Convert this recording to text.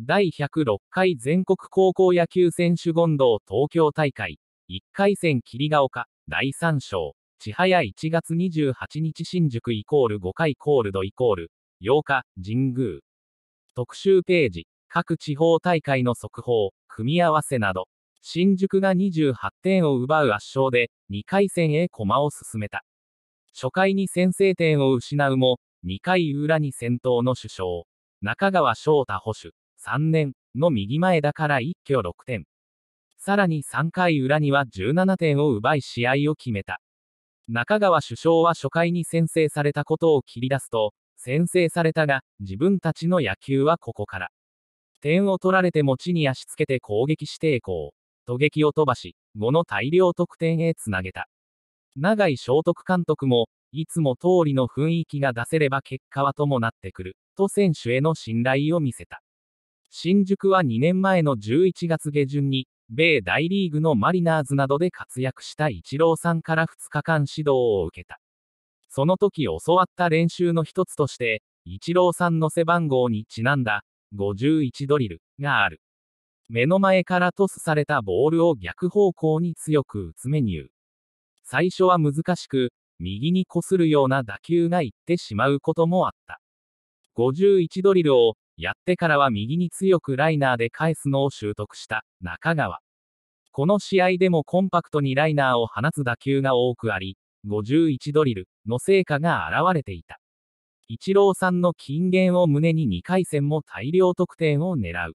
第106回全国高校野球選手権道東京大会、1回戦霧ヶ丘、第3章、千早1月28日新宿イコール5回コールドイコール、8日、神宮。特集ページ、各地方大会の速報、組み合わせなど、新宿が28点を奪う圧勝で、2回戦へ駒を進めた。初回に先制点を失うも、2回裏に先頭の首相、中川翔太保守、3年の右前だから一挙6点。さらに3回裏には17点を奪い試合を決めた。中川首相は初回に先制されたことを切り出すと、先制されたが、自分たちの野球はここから。点を取られて持ちに足つけて攻撃していこう。突撃を飛ばし、5の大量得点へつなげた。長井聖徳監督も、いつも通りの雰囲気が出せれば結果は伴ってくる、と選手への信頼を見せた。新宿は2年前の11月下旬に、米大リーグのマリナーズなどで活躍したイチローさんから2日間指導を受けた。その時教わった練習の一つとして、イチローさんの背番号にちなんだ、51ドリルがある。目の前からトスされたボールを逆方向に強く打つメニュー。最初は難しく、右にこするような打球がいってしまうこともあった。51ドリルをやってからは右に強くライナーで返すのを習得した中川。この試合でもコンパクトにライナーを放つ打球が多くあり、51ドリルの成果が現れていた。イチローさんの金言を胸に2回戦も大量得点を狙う。